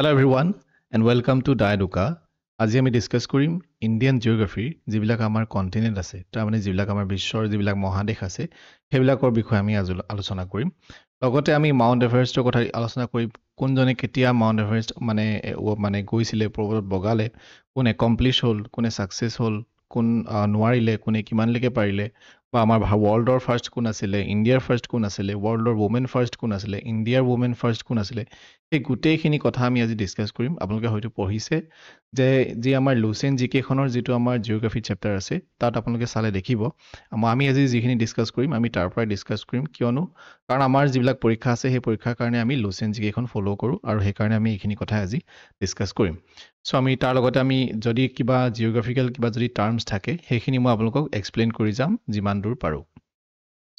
Hello' everyone and welcome to ডায় ডোকা আজি আমি ডিছকাছ কৰিম ইণ্ডিয়ান জিঅ'গ্ৰাফীৰ যিবিলাক আমাৰ কণ্টিনেণ্ট আছে তাৰমানে যিবিলাক আমাৰ বিশ্বৰ যিবিলাক মহাদেশ আছে সেইবিলাকৰ বিষয়ে আমি আজি আলোচনা কৰিম লগতে আমি মাউণ্ট এভাৰেষ্টৰ কথা আলোচনা কৰিম কোনজনে কেতিয়া মাউণ্ট এভাৰেষ্ট মানে মানে গৈছিলে পৰ্বতত বগালে কোনে কমপ্লিট হ'ল কোনে ছাকচেছ হ'ল কোন নোৱাৰিলে কোনে কিমানলৈকে পাৰিলে বা আমাৰ ৱৰ্ল্ডৰ ফাৰ্ষ্ট কোন আছিলে ইণ্ডিয়াৰ ফাৰ্ষ্ট কোন আছিলে ৱৰ্ল্ডৰ ৱুমেন ফাৰ্ষ্ট কোন আছিলে ইণ্ডিয়াৰ ৱমেন ফাৰ্ষ্ট কোন আছিলে সেই গোটেইখিনি কথা আমি আজি ডিছকাছ কৰিম আপোনালোকে হয়তো পঢ়িছে যে যি আমাৰ লুচেন জি কেখনৰ যিটো আমাৰ জিঅ'গ্ৰাফি চেপ্টাৰ আছে তাত আপোনালোকে চালে দেখিব আমি আজি যিখিনি ডিছকাছ কৰিম আমি তাৰ পৰাই ডিছকাছ কৰিম কিয়নো কাৰণ আমাৰ যিবিলাক পৰীক্ষা আছে সেই পৰীক্ষাৰ কাৰণে আমি লুচেন জি কেখন ফ'ল' কৰোঁ আৰু সেইকাৰণে আমি এইখিনি কথাই আজি ডিছকাছ কৰিম চ' আমি তাৰ লগতে আমি যদি কিবা জিঅ'গ্ৰাফিকেল কিবা যদি টাৰ্মছ থাকে সেইখিনি মই আপোনালোকক এক্সপ্লেইন কৰি যাম যিমান কিমান দূৰ পাৰোঁ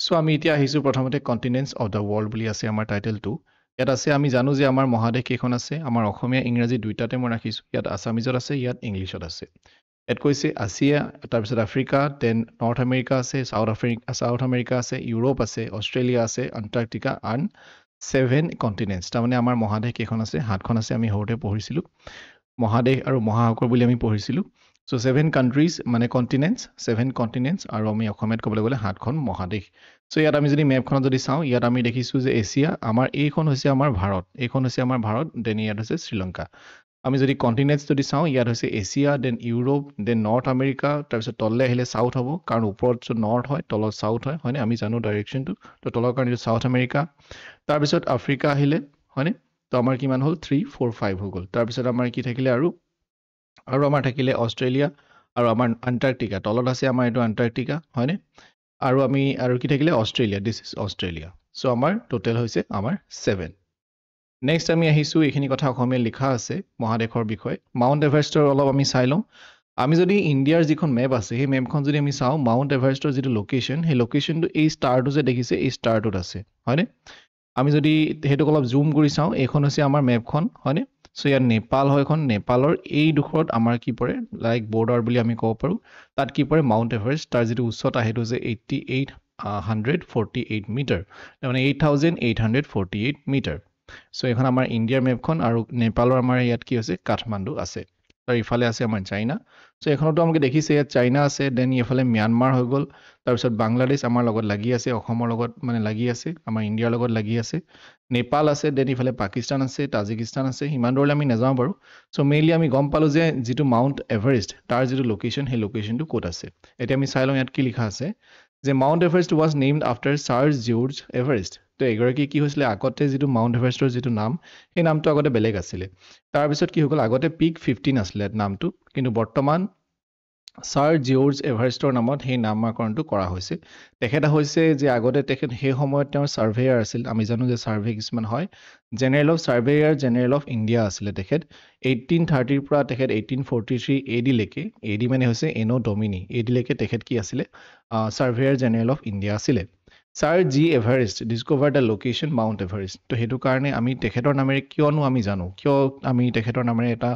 চ' আমি এতিয়া আহিছোঁ প্ৰথমতে কণ্টিনেণ্টছ অফ দ্য ৱৰ্ল্ড বুলি আছে আমাৰ টাইটেলটো ইয়াত আছে আমি জানো যে আমাৰ মহাদেশ কেইখন আছে আমাৰ অসমীয়া ইংৰাজী দুয়োটাতে মই ৰাখিছোঁ ইয়াত আছামিজত আছে ইয়াত ইংলিছত আছে ইয়াত কৈছে আছিয়া তাৰপিছত আফ্ৰিকা দেন নৰ্থ আমেৰিকা আছে চাউথ আফ্ৰিকা চাউথ আমেৰিকা আছে ইউৰোপ আছে অষ্ট্ৰেলিয়া আছে আণ্টাৰ্কটিকা আন ছেভেন কণ্টিনেণ্টছ তাৰমানে আমাৰ মহাদেশ কেইখন আছে সাতখন আছে আমি সৰুতে পঢ়িছিলোঁ মহাদেশ আৰু মহাসাগৰ বুলি আমি পঢ়িছিলোঁ চ' ছেভেন কাণ্ট্ৰিজ মানে কণ্টিনেণ্টছ ছেভেন কণ্টিনেণ্টছ আৰু আমি অসমীয়াত ক'বলৈ গ'লে সাতখন মহাদেশ চ' ইয়াত আমি যদি মেপখনত যদি চাওঁ ইয়াত আমি দেখিছোঁ যে এছিয়া আমাৰ এইখন হৈছে আমাৰ ভাৰত এইখন হৈছে আমাৰ ভাৰত দেন ইয়াত হৈছে শ্ৰীলংকা আমি যদি কণ্টিনেণ্টছ যদি চাওঁ ইয়াত হৈছে Asia then Europe then North America তাৰপিছত তললৈ আহিলে চাউথ হ'ব কাৰণ ওপৰত নৰ্থ হয় তলত চাউথ হয় হয়নে আমি জানো ডাইৰেকশ্যনটো ত' তলৰ কাৰণে এইটো ছাউথ আমেৰিকা তাৰপিছত আফ্ৰিকা আহিলে হয়নে ত' আমাৰ কিমান হ'ল থ্ৰী ফ'ৰ ফাইভ হৈ গ'ল তাৰপিছত আমাৰ কি থাকিলে আৰু আৰু আমাৰ থাকিলে অষ্ট্ৰেলিয়া আৰু আমাৰ আণ্টাৰ্কটিকা তলত আছে আমাৰ এইটো আণ্টাৰ্কটিকা হয়নে আৰু আমি আৰু কি থাকিলে Australia this is Australia so' আমাৰ টোটেল হৈছে আমাৰ ছেভেন নেক্সট আমি আহিছোঁ এইখিনি কথা অসমীয়া লিখা আছে মহাদেশৰ বিষয়ে মাউণ্ট এভাৰেষ্টৰ অলপ আমি চাই লওঁ আমি যদি ইণ্ডিয়াৰ যিখন মেপ আছে সেই মেপখন যদি আমি চাওঁ মাউণ্ট এভাৰেষ্টৰ যিটো লোকেশ্যন সেই লোকেশ্যনটো এই ষ্টাৰটো যে দেখিছে এই ষ্টাৰটোত আছে হয়নে আমি যদি সেইটোক অলপ জুম কৰি চাওঁ এইখন হৈছে আমাৰ মেপখন হয়নে চ' ইয়াত নেপাল হয় এখন নেপালৰ এইডোখৰত আমাৰ কি পৰে লাইক বৰ্ডাৰ বুলি আমি ক'ব পাৰোঁ তাত কি পৰে মাউণ্ট এভাৰেষ্ট তাৰ যিটো উচ্চতা সেইটো হৈছে eighty eight hundred forty eight metre তাৰমানে eight thousand eight hundred forty eight metre so' এইখন আমাৰ ইণ্ডিয়াৰ মেপখন আৰু নেপালৰ আমাৰ ইয়াত কি হৈছে কাঠমাণ্ডু আছে তাৰ ইফালে আছে আমাৰ চাইনা চ' এইখনতো আমাক দেখিছে ইয়াত চাইনা আছে দেন ইফালে ম্যানমাৰ হৈ গ'ল তাৰপিছত বাংলাদেশ আমাৰ লগত লাগি আছে অসমৰ লগত মানে লাগি আছে আমাৰ ইণ্ডিয়াৰ লগত লাগি আছে নেপাল আছে দেন ইফালে পাকিস্তান আছে তাজিকিস্তান আছে সিমান দূৰলৈ আমি নাযাওঁ বাৰু চ' মেইনলি আমি গম পালোঁ যে যিটো মাউণ্ট এভাৰেষ্ট তাৰ যিটো লোকেশ্যন সেই লোকেশ্যনটো ক'ত আছে এতিয়া আমি চাই লওঁ ইয়াত কি লিখা আছে যে Mount Everest was named after Sir George Everest তো এগৰাকী কি হৈছিলে আগতে যিটো মাউণ্ট এভাৰেষ্টৰ যিটো নাম সেই নামটো আগতে বেলেগ আছিলে তাৰপিছত কি হৈ গ'ল আগতে পিক ফিফটিন আছিলে নামটো কিন্তু বৰ্তমান ছাৰ জিঅ'জ এভাৰেষ্টৰ নামত সেই নামাকৰণটো কৰা হৈছে তেখেত হৈছে যে আগতে তেখেত সেই সময়ত তেওঁৰ ছাৰ্ভেয়াৰ আছিল আমি জানো যে ছাৰ্ভে কিছুমান হয় general of surveyor general of India আছিলে তেখেত এইটিন থাৰ্টিৰ পৰা তেখেত এইটিন ফৰ্টি থ্ৰী এ ডিলৈকে এ ডি মানে হৈছে এন অ' ডমিনি এ ডিলৈকে তেখেত কি আছিলে ছাৰ্ভেয়াৰ জেনেৰেল অফ ইণ্ডিয়া আছিলে Sir G Everest discover the location Mount Everest ত' সেইটো কাৰণে আমি তেখেতৰ নামেৰে কিয়নো আমি জানো কিয় আমি তেখেতৰ নামেৰে এটা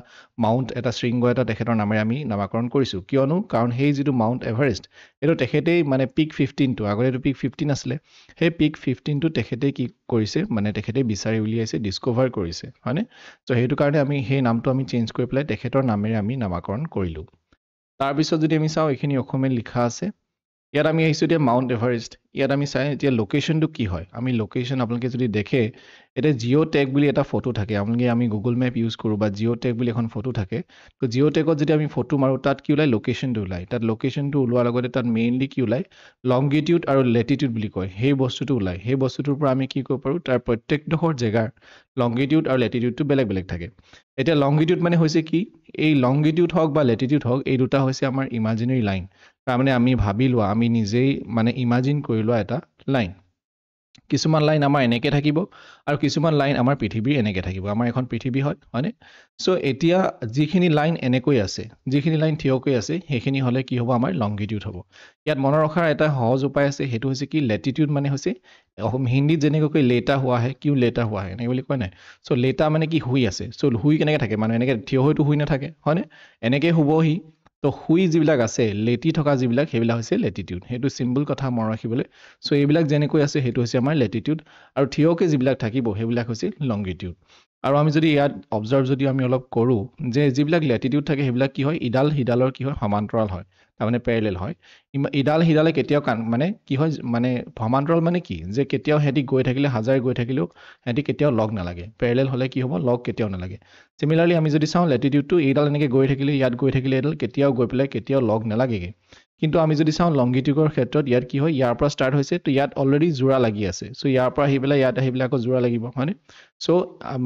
মাউণ্ট এটা শৃংগ এটা তেখেতৰ নামেৰে আমি নামাকৰণ কৰিছোঁ কিয়নো কাৰণ সেই যিটো মাউণ্ট এভাৰেষ্ট সেইটো তেখেতেই মানে পিক ফিফটিনটো আগতে এইটো পিক ফিফটিন আছিলে সেই পিক ফিফটিনটো তেখেতে কি কৰিছে মানে তেখেতে বিচাৰি উলিয়াইছে ডিচক'ভাৰ কৰিছে হয়নে ত' সেইটো কাৰণে আমি সেই নামটো আমি চেঞ্জ কৰি পেলাই তেখেতৰ নামেৰে আমি নামাকৰণ কৰিলোঁ তাৰপিছত যদি আমি চাওঁ এইখিনি অসমীয়াত লিখা আছে ইয়াত আমি আহিছোঁ এতিয়া মাউণ্ট এভাৰেষ্ট ইয়াত আমি চাই এতিয়া লোকেশ্যনটো কি হয় আমি লোকেশ্যন আপোনালোকে যদি দেখে এতিয়া জিঅ' টেগ বুলি এটা ফটো থাকে আপোনালোকে আমি গুগল মেপ ইউজ কৰোঁ বা জিঅ' টেগ বুলি এখন ফটো থাকে তো জিঅ' টেগত যদি আমি ফটো মাৰোঁ তাত কি ওলায় লোকেশ্যনটো ওলায় তাত লোকেশ্যনটো ওলোৱাৰ লগতে তাত মেইনলি কি ওলায় লংগিটিউড আৰু লেটিটিউড বুলি কয় সেই বস্তুটো ওলায় সেই বস্তুটোৰ পৰা আমি কি কৰিব পাৰোঁ তাৰ প্ৰত্যেকডোখৰ জেগাৰ লংগিটিউড আৰু লেটিটিউডটো বেলেগ বেলেগ থাকে এতিয়া লংগিটিউড মানে হৈছে কি এই লংগিটিউড হওক বা লেটিটিউড হওক এই দুটা হৈছে আমাৰ ইমাজিনেৰী লাইন তাৰমানে আমি ভাবি লোৱা আমি নিজেই মানে ইমাজিন কৰি লোৱা এটা লাইন কিছুমান লাইন আমাৰ এনেকে থাকিব আৰু কিছুমান লাইন আমাৰ পৃথিৱীৰ এনেকে থাকিব আমাৰ এখন পৃথিৱী হয় হয়নে চ' এতিয়া যিখিনি লাইন এনেকৈ আছে যিখিনি লাইন থিয়কৈ আছে সেইখিনি হ'লে কি হ'ব আমাৰ লংগিটিউড হ'ব ইয়াত মনত ৰখাৰ এটা সহজ উপায় আছে সেইটো হৈছে কি লেটিটিউড মানে হৈছে হিন্দীত যেনেকৈ লেটা হোৱা হয় কিউ লেটা হোৱা হয় এনেকৈ বুলি কয় নাই চ' লেটা মানে কি শুই আছে চ' শুই কেনেকৈ থাকে মানে এনেকৈ থিয় হৈতো শুই নাথাকে হয়নে এনেকৈ শুবহি তো শুই যিবিলাক আছে লেটি থকা যিবিলাক সেইবিলাক হৈছে লেটিটিউড সেইটো চিম্পুল কথা মনত ৰাখিবলৈ চ' এইবিলাক যেনেকৈ আছে সেইটো হৈছে আমাৰ লেটিটিউড আৰু থিয়কে যিবিলাক থাকিব সেইবিলাক হৈছে লংগিটিউড আৰু আমি যদি ইয়াত অবজাৰ্ভ যদি আমি অলপ কৰোঁ যে যিবিলাক লেটিটিউড থাকে সেইবিলাক কি হয় ইডাল সিডালৰ কি হয় সমান্তৰাল হয় তাৰমানে পেৰেলেল হয় ইডাল সিডালে কেতিয়াও মানে কি হয় মানে সমান্তৰাল মানে কি যে কেতিয়াও সিহঁতি গৈ থাকিলে হাজাৰ গৈ থাকিলেও সিহঁতি কেতিয়াও লগ নালাগে পেৰেলেল হ'লে কি হ'ব লগ কেতিয়াও নালাগে চিমিলাৰলি আমি যদি চাওঁ লেটিটিউডটো এইডাল এনেকৈ গৈ থাকিলে ইয়াত গৈ থাকিলে এইডাল কেতিয়াও গৈ পেলাই কেতিয়াও লগ নালাগেগৈ কিন্তু আমি যদি চাওঁ লংগিটিউডৰ ক্ষেত্ৰত ইয়াত কি হয় ইয়াৰ পৰা ষ্টাৰ্ট হৈছে তো ইয়াত অলৰেডি যোৰা লাগি আছে চ' ইয়াৰ পৰা আহি পেলাই ইয়াত আহি পেলাই আকৌ যোৰা লাগিব হয়নে চ'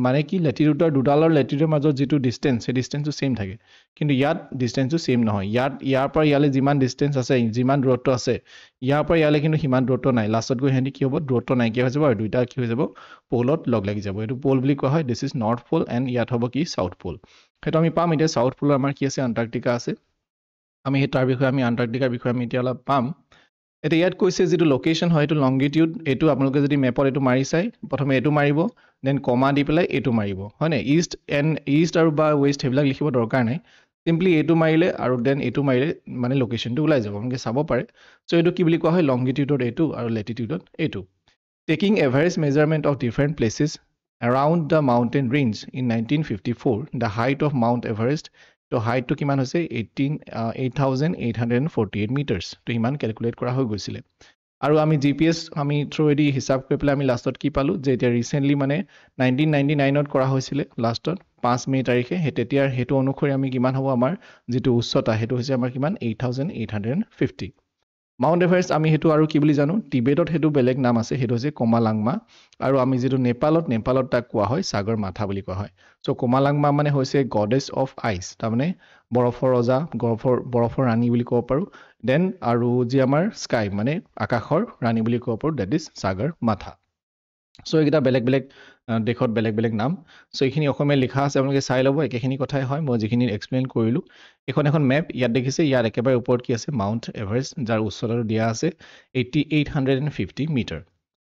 মানে কি লেটিটিউডৰ দুডালৰ লেটিটিউডৰ মাজত যিটো ডিষ্টেঞ্চ সেই ডিষ্টেঞ্চটো ছেইম থাকে কিন্তু ইয়াত ডিষ্টেঞ্চটো ছেইম নহয় ইয়াত ইয়াৰ পৰা ইয়ালৈ যিমান ডিষ্টেঞ্চ আছে যিমান দূৰত্ব আছে ইয়াৰ পৰা ইয়ালৈ কিন্তু সিমান দূৰত্ব নাই লাষ্টত গৈ সিহঁতি কি হ'ব দূৰত্ব নাইকিয়া হৈ যাব আৰু দুয়োটা কি হৈ যাব প'লত লগ লাগি যাব এইটো প'ল বুলি কোৱা হয় this is North Pole and ইয়াত হ'ব কি চাউথ প'ল সেইটো আমি পাম এতিয়া চাউথ প'লৰ আমাৰ কি আছে আণ্টাৰ্কটিকা আছে আমি সেই তাৰ বিষয়ে আমি আণ্টাৰ্কটিকাৰ বিষয়ে আমি এতিয়া অলপ পাম এতিয়া ইয়াত কৈছে যিটো লোকেশ্যন হয় এইটো লংগিটিউড এইটো আপোনালোকে যদি মেপত এইটো মাৰি চাই প্ৰথমে এইটো মাৰিব দেন কমা দি পেলাই এইটো মাৰিব হয়নে ইষ্ট এণ্ড ইষ্ট আৰু বা ৱেষ্ট সেইবিলাক লিখিব দৰকাৰ নাই চিম্পলি এইটো মাৰিলে আৰু দেন এইটো মাৰিলে মানে লোকেশ্যনটো ওলাই যাব আপোনালোকে চাব পাৰে চ' এইটো কি বুলি কোৱা হয় লংগিটিউডত এইটো আৰু লেটিটিউডত এইটো taking average measurement of different places around the mountain range in nineteen fifty four the height of Mount Everest তো হাইটটো কিমান হৈছে eighteen eight thousand eight hundred and forty eight metres তো সিমান কেলকুলেট কৰা হৈ গৈছিলে আৰু আমি জি পি এছ আমি থ্ৰুৱেদি হিচাপ কৰি পেলাই আমি লাষ্টত কি পালোঁ যে এতিয়া ৰিচেণ্টলি মানে নাইনটিন নাইণ্টি নাইনত কৰা হৈছিলে লাষ্টত পাঁচ মে' তাৰিখে সেই তেতিয়াৰ সেইটো অনুসৰি আমি কিমান হ'ব আমাৰ যিটো উচ্চতা সেইটো হৈছে আমাৰ কিমান eight thousand eight hundred and fifty Mount Everest আমি সেইটো আৰু কি বুলি জানো টিবেটত সেইটো বেলেগ নাম আছে সেইটো হৈছে কমালাংমা আৰু আমি যিটো নেপালত নেপালত তাক কোৱা হয় ছাগৰ মাথা বুলি কোৱা হয় চ' কমালাংমা মানে হৈছে গডেজ অফ আইচ তাৰমানে বৰফৰ ৰজা বৰফৰ বৰফৰ ৰাণী বুলি ক'ব পাৰোঁ দেন আৰু যি আমাৰ স্কাই মানে আকাশৰ ৰাণী বুলি ক'ব পাৰোঁ ডেট ইজ ছাগৰ মাথা চ' এইকেইটা বেলেগ বেলেগ দেশত বেলেগ বেলেগ নাম চ' এইখিনি অসমীয়া লিখা আছে আপোনালোকে চাই ল'ব একেখিনি কথাই হয় মই যিখিনি এক্সপ্লেইন কৰিলোঁ এইখন এখন মেপ ইয়াত দেখিছে ইয়াত একেবাৰে ওপৰত কি আছে মাউণ্ট এভাৰেষ্ট যাৰ উচ্চতাটো দিয়া আছে eighty eight hundred and fifty metre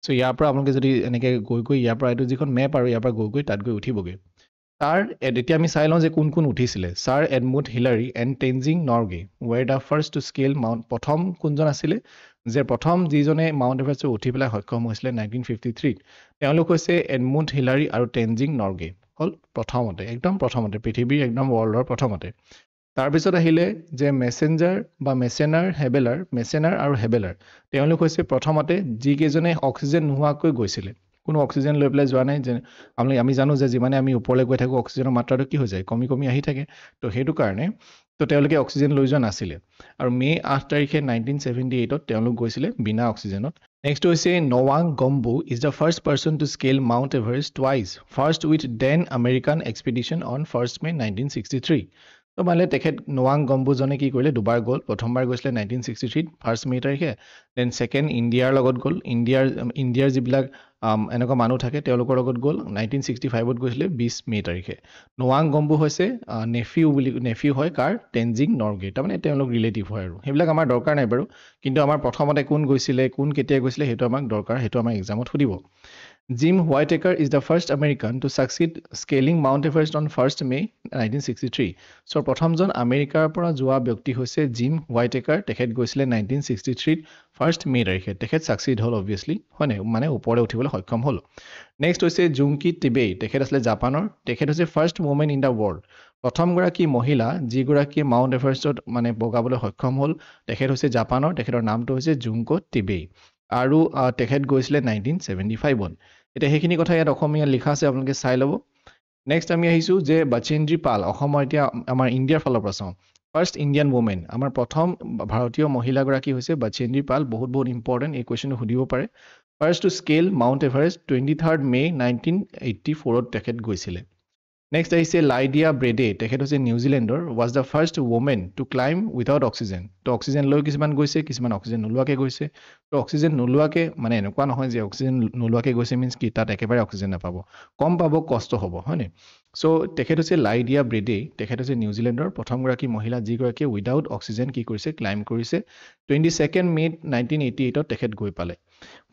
so' ইয়াৰ পৰা আপোনালোকে যদি এনেকৈ গৈ গৈ ইয়াৰ পৰা এইটো যিখন মেপ আৰু ইয়াৰ পৰা গৈ গৈ তাত গৈ উঠিবগৈ তাৰ এতিয়া আমি চাই লওঁ যে কোন কোন উঠিছিলে Sir Edmund Hillary and Tenzing Norgay were the first to scale Mount প্ৰথম কোনজন আছিলে যে প্ৰথম যিজনে মাউণ্ট এভাৰেষ্ট উঠি পেলাই সক্ষম হৈছিলে নাইনটিন ফিফটি থ্ৰীত তেওঁলোক হৈছে এডমুণ্ড হিলাৰী আৰু টেনজিং নৰ্গে হ'ল প্ৰথমতে একদম প্ৰথমতে পৃথিৱীৰ একদম ৱৰ্ল্ডৰ প্ৰথমতে তাৰপিছত আহিলে যে মেছেঞ্জাৰ বা মেচেনাৰ হেবেলাৰ মেচেনাৰ আৰু হেবেলাৰ তেওঁলোক হৈছে প্ৰথমতে যিকেইজনে অক্সিজেন নোহোৱাকৈ গৈছিলে কোনো অক্সিজেন লৈ পেলাই যোৱা নাই যে আমি আমি জানো যে যিমানে আমি ওপৰলৈ গৈ থাকোঁ অক্সিজেনৰ মাত্ৰাটো কি হৈ যায় কমি কমি আহি থাকে তো সেইটো কাৰণে তো তেওঁলোকে অক্সিজেন লৈ যোৱা নাছিলে আৰু মে' আঠ তাৰিখে নাইনটিন চেভেণ্টি এইটত তেওঁলোক গৈছিলে বিনা অক্সিজেনত নেক্সট হৈছে নৱাং Gombu is the first person to scale Mount Everest twice first with the American expedition on first May' nineteen sixty three মানে তেখেত নোৱাং গম্বুজনে কি কৰিলে দুবাৰ গ'ল প্ৰথমবাৰ গৈছিলে নাইনটিন ছিক্সটি থ্ৰীত ফাৰ্ষ্ট মে' তাৰিখে দেন ছেকেণ্ড ইণ্ডিয়াৰ লগত গ'ল ইণ্ডিয়াৰ ইণ্ডিয়াৰ যিবিলাক এনেকুৱা মানুহ থাকে তেওঁলোকৰ লগত গ'ল নাইনটিন ছিক্সটি ফাইভত গৈছিলে বিছ মে' তাৰিখে নোৱাং গম্বু হৈছে নেফিউ বুলি নেফিউ হয় কাৰ টেনজিং নৰ্গে তাৰমানে তেওঁলোক ৰিলেটিভ হয় আৰু সেইবিলাক আমাৰ দৰকাৰ নাই বাৰু কিন্তু আমাৰ প্ৰথমতে কোন গৈছিলে কোন কেতিয়া গৈছিলে সেইটো আমাক দৰকাৰ সেইটো আমাৰ এক্সামত সুধিব Jim Whittaker is the first American to succeed scaling Mount Everest on first May' nineteen sixty three so' প্ৰথমজন আমেৰিকাৰ পৰা যোৱা ব্যক্তি হৈছে জিম হোৱাইটেকাৰ তেখেত গৈছিলে নাইনটিন ছিক্সটি থ্ৰীত ফাৰ্ষ্ট মে' তাৰিখে তেখেত ছাকচিড হ'ল অভিয়াছলি হয়নে মানে ওপৰলৈ উঠিবলৈ সক্ষম হ'ল নেক্সট হৈছে জুংকি টিবেই তেখেত আছিলে জাপানৰ তেখেত হৈছে first women in the world প্ৰথমগৰাকী মহিলা যিগৰাকীয়ে মাউণ্ট এভাৰেষ্টত মানে বগাবলৈ সক্ষম হ'ল তেখেত হৈছে জাপানৰ তেখেতৰ নামটো হৈছে জুংকো টিবেই আৰু তেখেত গৈছিলে নাইনটিন ছেভেণ্টি ফাইভত এতিয়া সেইখিনি কথা ইয়াত অসমীয়া লিখা আছে আপোনালোকে চাই ল'ব নেক্সট আমি আহিছোঁ যে বাচেন্দ্ৰী পাল অসমৰ এতিয়া আমাৰ ইণ্ডিয়াৰ ফালৰ পৰা চাওঁ ফাৰ্ষ্ট ইণ্ডিয়ান ৱমেন আমাৰ প্ৰথম ভাৰতীয় মহিলাগৰাকী হৈছে বচেন্দ্ৰী পাল বহুত বহুত ইম্পৰ্টেণ্ট এই কুৱেশ্যনটো সুধিব পাৰে first to scale Mount Everest twenty third May' nineteen eighty ফ'ৰত তেখেত গৈছিলে নেক্সট আহিছে লাইডিয়া ব্ৰেডে তেখেত হৈছে নিউজিলেণ্ডৰ was the first women to climb without oxygen ত' অক্সিজেন লৈ কিছুমান গৈছে কিছুমান অক্সিজেন নোলোৱাকৈ গৈছে ত' অক্সিজেন নোলোৱাকৈ মানে এনেকুৱা নহয় যে অক্সিজেন নোলোৱাকৈ গৈছে মিনছ কি তাত একেবাৰে অক্সিজেন নাপাব কম পাব কষ্ট হ'ব হয়নে চ' তেখেত হৈছে লাই দিয়া ব্ৰেডে তেখেত হৈছে নিউজিলেণ্ডৰ প্ৰথমগৰাকী মহিলা যিগৰাকীয়ে উইদাউট অক্সিজেন কি কৰিছে ক্লাইম কৰিছে টুৱেণ্টি ছেকেণ্ড মে'ত নাইনটিন এইটি এইটত তেখেত গৈ পালে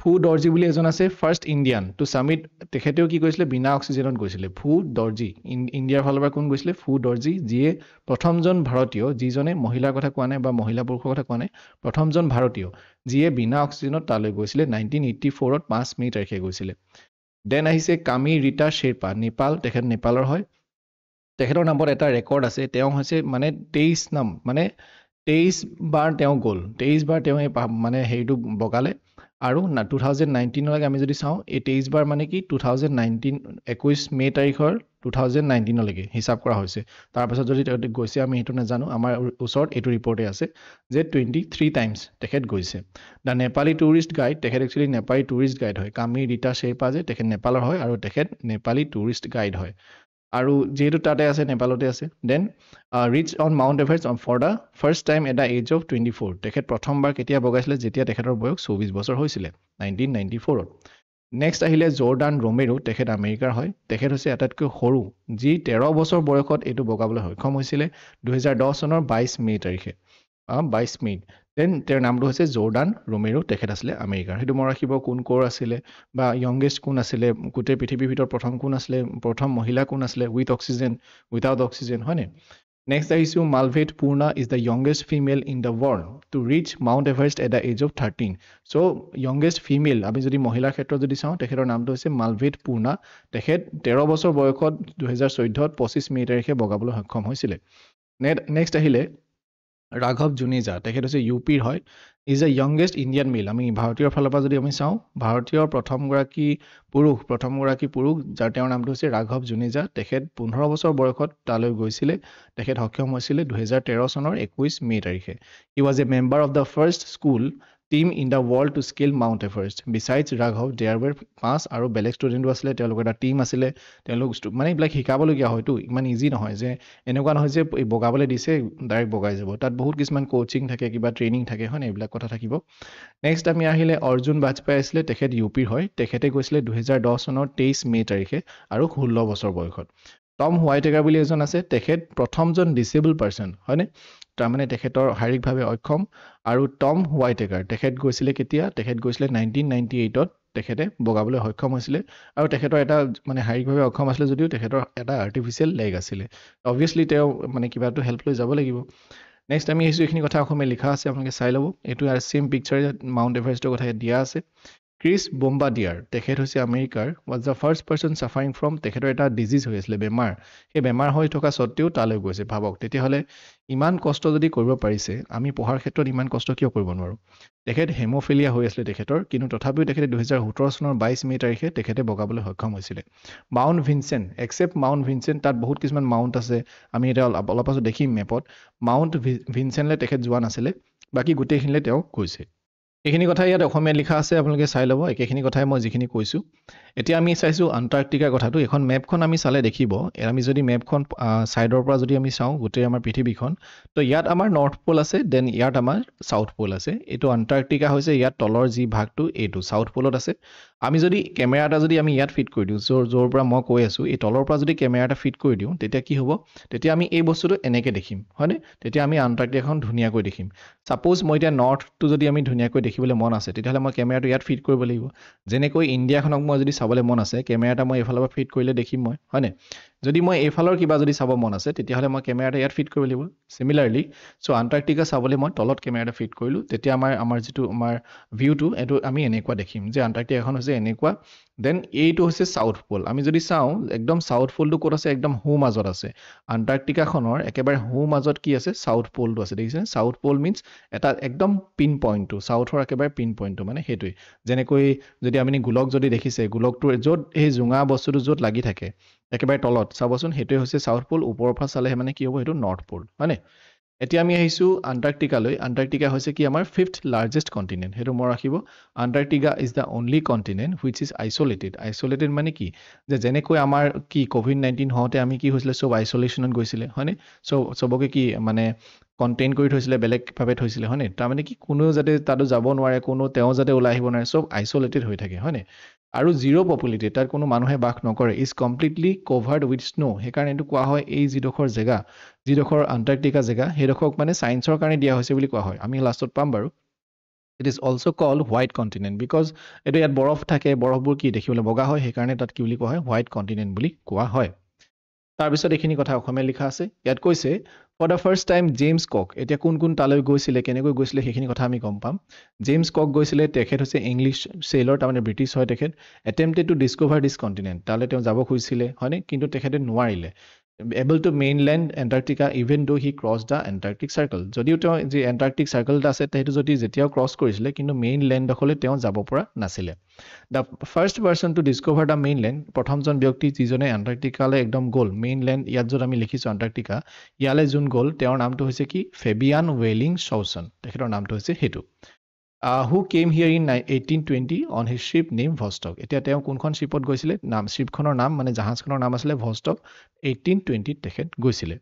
ফু দৰ্জী বুলি এজন আছে ফাৰ্ষ্ট ইণ্ডিয়ান টু ছামিট তেখেতেও কি কৈছিলে বিনা অক্সিজেনত গৈছিলে ফু দৰ্জী ইণ্ডিয়াৰ ফালৰ পৰা কোন গৈছিলে ফু দৰ্জী যিয়ে প্ৰথমজন ভাৰতীয় যিজনে মহিলাৰ কথা কোৱা নাই বা মহিলা পুৰুষৰ কথা কোৱা নাই প্ৰথমজন ভাৰতীয় যিয়ে বিনা অক্সিজেনত তালৈ গৈছিলে নাইনটিন এইটটি ফ'ৰত পাঁচ মে' তাৰিখে গৈছিলে দেন আহিছে কামি ৰীতা শ্বেৰ্পা নেপাল তেখেত নেপালৰ হয় তেখেতৰ নামত এটা ৰেকৰ্ড আছে তেওঁ হৈছে মানে তেইছ নাম মানে তেইছ বাৰ তেওঁ গ'ল তেইছ বাৰ তেওঁ এই মানে হেৰিটো বগালে আৰু না টু থাউজেণ্ড নাইণ্টিনলৈকে আমি যদি চাওঁ এই তেইছবাৰ মানে কি টু থাউজেণ্ড নাইণ্টিন একৈছ মে' তাৰিখৰ টু থাউজেণ্ড নাইণ্টিনলৈকে হিচাপ কৰা হৈছে তাৰপাছত যদি তেখেতে গৈছে আমি সেইটো নাজানো আমাৰ ওচৰত এইটো ৰিপৰ্টে আছে যে টুৱেণ্টি থ্ৰী টাইমছ তেখেত গৈছে দ্য নেপালী টুৰিষ্ট গাইড তেখেত একচুৱেলি নেপালী টুৰিষ্ট গাইড হয় কামি ৰীতা শ্বেৰ্পা যে তেখেত নেপালৰ হয় আৰু তেখেত নেপালী টুৰিষ্ট গাইড হয় আৰু যিহেতু তাতে আছে নেপালতে আছে then reach on Mount Everest on for the first time at the age of twenty four তেখেত প্ৰথমবাৰ কেতিয়া বগাইছিলে যেতিয়া তেখেতৰ বয়স চৌবিছ বছৰ হৈছিলে নাইনটিন নাইণ্টি ফ'ৰত নেক্সট আহিলে জৰ্ডান ৰোমেৰো তেখেত আমেৰিকাৰ হয় তেখেত হৈছে আটাইতকৈ সৰু যি তেৰ বছৰ বয়সত এইটো বগাবলৈ সক্ষম হৈছিলে দুহেজাৰ দহ চনৰ বাইছ মে' তাৰিখে বাইছ স্মিড দেন তেওঁৰ নামটো হৈছে জৰ্ডান ৰোমেৰো তেখেত আছিলে আমেৰিকাৰ সেইটো মই ৰাখিব কোন ক'ৰ আছিলে বা য়ংগেষ্ট কোন আছিলে গোটেই পৃথিৱীৰ ভিতৰত প্ৰথম কোন আছিলে প্ৰথম মহিলা কোন আছিলে উইথ অক্সিজেন উইথাউট অক্সিজেন হয়নে নেক্সট আহিছোঁ Malavath Purna is the youngest female in the world to reach Mount Everest at the age of thirteen so' youngest female আমি যদি মহিলাৰ ক্ষেত্ৰত যদি চাওঁ তেখেতৰ নামটো হৈছে মালভেট পূৰ্ণা তেখেত তেৰ বছৰ বয়সত দুহেজাৰ চৈধ্যত পঁচিছ মে' তাৰিখে বগাবলৈ সক্ষম হৈছিলে নে নেক্সট আহিলে ৰাঘৱ জুনেজা তেখেত হৈছে ইউ পিৰ হয় ইজ এ য়ংগেষ্ট ইণ্ডিয়ান মেল আমি ভাৰতীয় ফালৰ পৰা যদি আমি চাওঁ ভাৰতীয় প্ৰথমগৰাকী পুৰুষ প্ৰথমগৰাকী পুৰুষ যাৰ তেওঁৰ নামটো হৈছে ৰাঘৱ জুনেজা তেখেত পোন্ধৰ বছৰ বয়সত তালৈ গৈছিলে তেখেত সক্ষম হৈছিলে দুহেজাৰ তেৰ চনৰ একৈছ মে' তাৰিখে he was a member of the first school team in the world to scale Mount Everest besides ৰাঘৱ দেয়াৰ ৱেৰ পাঁচ আৰু বেলেগ ষ্টুডেণ্টো আছিলে তেওঁলোকৰ এটা টীম আছিলে তেওঁলোক মানে এইবিলাক শিকাবলগীয়া হয়তো ইমান ইজি নহয় যে এনেকুৱা নহয় যে বগাবলৈ দিছে ডাইৰেক্ট বগাই যাব তাত বহুত কিছুমান কোচিং থাকে কিবা ট্ৰেইনিং থাকে হয়নে এইবিলাক কথা থাকিব নেক্সট আমি আহিলে অৰ্জুন বাজপেয়ী আছিলে তেখেত ইউপিৰ হয় তেখেতে গৈছিলে দুহেজাৰ দহ চনৰ তেইছ মে' তাৰিখে আৰু ষোল্ল বছৰ বয়সত টম হোৱাইট এগাৰ বুলি এজন আছে তেখেত প্ৰথমজন ডিচেবল পাৰ্চন হয়নে তাৰমানে তেখেতৰ শাৰীৰিকভাৱে অক্ষম আৰু টম হোৱাইটেকাৰ তেখেত গৈছিলে কেতিয়া তেখেত গৈছিলে নাইনটিন নাইনটি এইটত তেখেতে বগাবলৈ সক্ষম হৈছিলে আৰু তেখেতৰ এটা মানে শাৰীৰিকভাৱে অক্ষম আছিলে যদিও তেখেতৰ এটা আৰ্টিফিচিয়েল লেগ আছিলে অভিয়াছলি তেওঁ মানে কিবা এটা হেল্প লৈ যাব লাগিব নেক্সট আমি আহিছোঁ এইখিনি কথা অসমীয়া লিখা আছে আপোনালোকে চাই ল'ব এইটো আৰু চেম পিকচাৰ মাউণ্ট এভাৰেষ্টৰ কথা দিয়া আছে ক্ৰিছ বোম্বা তেখেত হৈছে আমেৰিকাৰ was the first person suffering from তেখেতৰ এটা ডিজিজ হৈ আছিলে বেমাৰ সেই বেমাৰ হৈ থকা স্বত্তেও তালৈ গৈছে ভাবক তেতিয়াহ'লে ইমান কষ্ট যদি কৰিব পাৰিছে আমি পঢ়াৰ ক্ষেত্ৰত ইমান কষ্ট কিয় কৰিব নোৱাৰোঁ তেখেত হেমফেলিয়া হৈ আছিলে তেখেতৰ কিন্তু তথাপিও তেখেতে দুহেজাৰ সোতৰ চনৰ বাইছ মে' তাৰিখে তেখেতে বগাবলৈ সক্ষম হৈছিলে Mount Vincent except Mount Vincent তাত বহুত কিছুমান মাউণ্ট আছে আমি এতিয়া অলপ অলপ পাছত দেখিম মেপত মাউণ্ট ভিনচেণ্টলৈ তেখেত যোৱা নাছিলে বাকী গোটেইখিনিলৈ তেওঁ গৈছে এইখিনি কথা ইয়াত অসমীয়াত লিখা আছে আপোনালোকে চাই ল'ব একেখিনি কথাই মই যিখিনি কৈছো এতিয়া আমি চাইছোঁ আণ্টাৰ্কটিকাৰ কথাটো এইখন মেপখন আমি চালে দেখিব আমি যদি মেপখন ছাইডৰ পৰা যদি আমি চাওঁ গোটেই আমাৰ পৃথিৱীখন তো ইয়াত আমাৰ নৰ্থ প'ল আছে দেন ইয়াত আমাৰ ছাউথ প'ল আছে এইটো আণ্টাৰ্কটিকা হৈছে ইয়াত তলৰ যি ভাগটো এইটো ছাউথ প'লত আছে আমি যদি কেমেৰা এটা যদি আমি ইয়াত ফিট কৰি দিওঁ য'ৰ য'ৰ পৰা মই কৈ আছোঁ এই তলৰ পৰা যদি কেমেৰা এটা ফিট কৰি দিওঁ তেতিয়া কি হ'ব তেতিয়া আমি এই বস্তুটো এনেকৈ দেখিম হয়নে তেতিয়া আমি আণ্টাৰ্কটিকাখন ধুনীয়াকৈ দেখিম ছাপ'জ মই এতিয়া নৰ্থটো যদি আমি ধুনীয়াকৈ দেখিবলৈ মন আছে তেতিয়াহ'লে মই কেমেৰাটো ইয়াত ফিট কৰিব লাগিব যেনেকৈ ইণ্ডিয়াখনক মই যদি চাবলৈ মন আছে কেমেৰা এটা মই এইফালৰ পৰা ফিট কৰিলে দেখিম মই হয়নে যদি মই এইফালৰ কিবা যদি চাব মন আছে তেতিয়াহ'লে মই কেমেৰা এটা ইয়াত ফিট কৰিব লাগিব চিমিলাৰলি চ' আণ্টাৰ্টিকা চাবলৈ মই তলত কেমেৰা এটা ফিট কৰিলোঁ তেতিয়া আমাৰ আমাৰ যিটো আমাৰ ভিউটো এইটো আমি এনেকুৱা দেখিম যে আণ্টাৰ্টিকাখন হৈছে এনেকুৱা দেন এইটো হৈছে চাউথ প'ল আমি যদি চাওঁ একদম চাউথ প'লটো ক'ত আছে একদম সোঁ মাজত আছে আণ্টাৰ্কটিকাখনৰ একেবাৰে সোঁ মাজত কি আছে চাউথ প'লটো আছে দেখিছেনে চাউথ পোল মিনছ এটা একদম পিন পইণ্টটো চাউথৰ একেবাৰে পিন পইণ্টটো মানে সেইটোৱে যেনেকৈ যদি আপুনি গোলক যদি দেখিছে গোলকটোৰ য'ত সেই জোঙা বস্তুটো য'ত লাগি থাকে একেবাৰে তলত চাবচোন সেইটোৱে হৈছে চাউথ প'ল ওপৰৰ পৰা চালেহে মানে কি হ'ব সেইটো নৰ্থ প'ল হয়নে এতিয়া আমি আহিছোঁ আণ্টাৰ্টিকালৈ আণ্টাৰ্টিকা হৈছে কি আমাৰ ফিফ্থ লাৰ্জেষ্ট কণ্টিনেণ্ট সেইটো মনত ৰাখিব Antarctica is the only continent which is isolated isolated মানে কি যে যেনেকৈ আমাৰ কি ক'ভিড নাইণ্টিন হওঁতে আমি কি হৈছিলে চব আইচলেশ্যনত গৈছিলে হয়নে চব চবকে কি মানে কণ্টেইন কৰি থৈছিলে বেলেগভাৱে থৈছিলে হয়নে তাৰমানে কি কোনেও যাতে তাতো যাব নোৱাৰে কোনো তেওঁ যাতে ওলাই আহিব নোৱাৰে চব আইচলেটেড হৈ থাকে হয়নে আৰু জিৰ' পপুলেটি তাত কোনো মানুহে বাস নকৰে is completely covered with snow' সেইকাৰণে এইটো কোৱা হয় এই যিডোখৰ জেগা যিডোখৰ আণ্টাৰ্কটিকা জেগা সেইডোখৰক মানে চায়েন্সৰ কাৰণে দিয়া হৈছে বুলি কোৱা হয় আমি লাষ্টত পাম বাৰু it is also' call white continent because এইটো ইয়াত বৰফ থাকে বৰফবোৰ কি দেখিবলৈ বগা হয় সেইকাৰণে তাত কি বুলি কোৱা হয় হোৱাইট কণ্টিনেণ্ট বুলি কোৱা হয় তাৰপিছত এইখিনি কথা অসমীয়া লিখা আছে ইয়াত কৈছে for the first time James Cook এতিয়া কোন কোন তালৈ গৈছিলে কেনেকৈ গৈছিলে সেইখিনি কথা আমি গম পাম জেমছ কক গৈছিলে তেখেত হৈছে ইংলিছ চেইলৰ তাৰমানে ব্ৰিটিছ হয় তেখেত attempted to discover this continent তালৈ তেওঁ যাব খুজিছিলে হয়নে কিন্তু তেখেতে নোৱাৰিলে able to mainland Antarctica even though he cross the Antarctic circle যদিও তেওঁ যি এণ্টাৰ্কটিক চাৰ্কল এটা আছে সেইটো যদি যেতিয়াও ক্ৰছ কৰিছিলে কিন্তু মেইন লেণ্ডডোখৰলৈ তেওঁ যাব পৰা নাছিলে the first person to discover the mainland প্ৰথমজন ব্যক্তি যিজনে এণ্টাৰ্টিকালৈ একদম গ'ল মেইন লেণ্ড ইয়াত য'ত আমি লিখিছোঁ এণ্টাৰ্টিকা ইয়ালৈ যোন গ'ল তেওঁৰ নামটো হৈছে কি ফেবিয়ান ৱেলিং শ্বাউচন তেখেতৰ নামটো হৈছে সেইটো who came here in eighteen twenty on he ship name Vostok এতিয়া তেওঁ কোনখন শ্বিপত গৈছিলে নাম শ্বিপখনৰ নাম মানে জাহাজখনৰ নাম আছিলে ভষ্টক এইটিন টুৱেণ্টিত তেখেত গৈছিলে